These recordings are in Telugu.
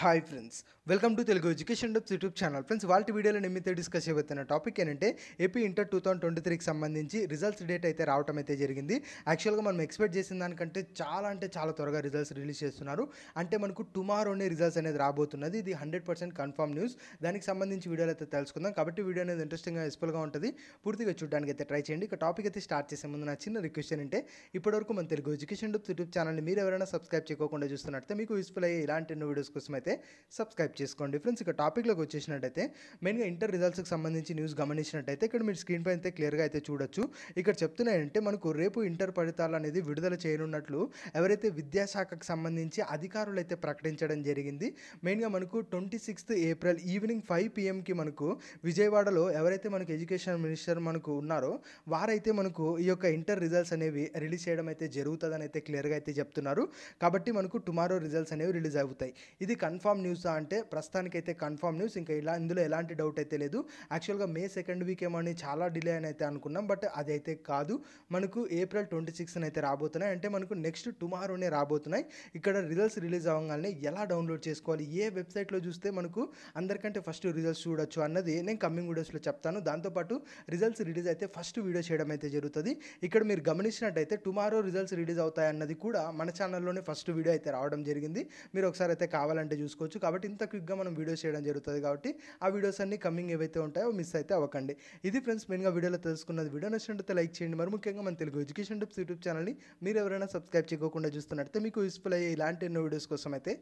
hi friends welcome to Telugu education dubs YouTube channel friends వాళ్ళ వీడియోలో నిమిత్త డిస్కస్ చేయబోతున్న టాపిక్ ఏంటంటే AP inter two thousand twenty త్రీకి సంబంధించి రిజల్ట్స్ డేట్ అయితే రావటం అయితే జరిగింది యాక్చువల్గా మనం ఎక్స్పెక్ట్ చేసిన దానికంటే చాలా అంటే చాలా త్వరగా రిజల్ట్స్ రిలీజ్ చేస్తున్నారు అంటే మనకు టుమారోనే రిజల్ట్స్ అనేది రాబోతున్నది ఇది హండ్రెడ్ పర్సెంట్ కన్ఫర్మ్ న్యూస్ దానికి సంబంధించి వీడియోలు అయితే తెలుసుకుందాం కాబట్టి వీడియో అనేది ఇంట్రెస్టింగ్గా యూస్ఫుల్గా ఉంటుంది పూర్తిగా చూడడానికి అయితే ట్రై చేయండి ఇక టాపిక్ అయితే స్టార్ట్ చేసే ముందు నా చిన్న రిక్వెస్ట్ ఏంటంటే ఇప్పటివరకు మన తెలుగు ఎడ్యుకేషన్ డబ్స్ యూట్యూబ్ ఛానల్ని మీరు ఎవరైనా సబ్స్క్రైబ్ చేయకుండా చూస్తున్నట్టే మీకు యూస్ఫుల్ అయ్యే ఇలాంటి వీడియోస్ కోసం అయితే సబ్స్క్రైబ్ చేసుకోండి ఫ్రెండ్స్ ఇక టాపిక్లోకి వచ్చేసినట్టయితే మెయిన్గా ఇంటర్ రిజల్ట్స్కి సంబంధించి న్యూస్ గమనించినట్టయితే ఇక్కడ మీరు స్క్రీన్ పై అయితే క్లియర్గా అయితే చూడొచ్చు ఇక్కడ చెప్తున్నాయంటే మనకు రేపు ఇంటర్ ఫలితాలు అనేది విడుదల చేయనున్నట్లు ఎవరైతే విద్యాశాఖకు సంబంధించి అధికారులు అయితే ప్రకటించడం జరిగింది మెయిన్గా మనకు twenty sixth April evening five పిఎంకి మనకు విజయవాడలో ఎవరైతే మనకు ఎడ్యుకేషన్ మినిస్టర్ మనకు ఉన్నారో వారైతే మనకు ఈ యొక్క ఇంటర్ రిజల్ట్స్ అనేవి రిలీజ్ చేయడం అయితే జరుగుతుందని అయితే క్లియర్గా అయితే చెప్తున్నారు కాబట్టి మనకు టుమారో రిజల్ట్స్ అనేవి రిలీజ్ అవుతాయి ఇది కన్నా కన్ఫామ్ న్యూస్ అంటే ప్రస్తుతానికైతే కన్ఫామ్ న్యూస్ ఇంకా ఇలా ఇందులో ఎలాంటి డౌట్ అయితే లేదు యాక్చువల్గా మే సెకండ్ వీక్ ఏమని చాలా డిలే అని అయితే అనుకున్నాం బట్ అదైతే కాదు మనకు ఏప్రిల్ ట్వంటీ సిక్స్ అయితే రాబోతున్నాయి అంటే మనకు నెక్స్ట్ టుమారోనే రాబోతున్నాయి ఇక్కడ రిజల్ట్స్ రిలీజ్ అవ్వగానే ఎలా డౌన్లోడ్ చేసుకోవాలి ఏ వెబ్సైట్లో చూస్తే మనకు అందరికంటే ఫస్ట్ రిజల్ట్స్ చూడొచ్చు అన్నది నేను కమ్మింగ్ వీడియోస్లో చెప్తాను దాంతోపాటు రిజల్ట్స్ రిలీజ్ అయితే ఫస్ట్ వీడియో చేయడం అయితే జరుగుతుంది ఇక్కడ మీరు గమనించినట్టయితే టుమారో రిజల్ట్స్ రిలీజ్ అవుతాయి అన్నది కూడా మన ఛానల్లోనే ఫస్ట్ వీడియో అయితే రావడం జరిగింది మీరు ఒకసారి అయితే కావాలంటే చూసుకోవచ్చు కాబట్టి ఇంత క్విక్గా మనం వీడియోస్ చేయడం జరుగుతుంది కాబట్టి ఆ వీడియోస్ అన్ని కమింగ్ ఏవైతే ఉంటాయో మిస్ అయితే అవ్వకండి ఇది ఫ్రెండ్స్ మెయిన్గా వీడియోలో తెలుసుకున్నది వీడియో నచ్చినట్లయితే లైక్ చేయండి మరి ముఖ్యంగా మన తెలుగు ఎడ్యుకేషన్ టిప్స్ యూట్యూబ్ ఛానల్ని మీరు ఎవరైనా సబ్స్క్రైబ్ చేయకుండా చూస్తున్నట్లయితే మీకు యూస్ఫుల్ అయ్యే ఇలాంటి ఎన్నో వీడియోస్ కోసం అయితే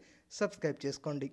సబ్స్క్రైబ్ చేసుకోండి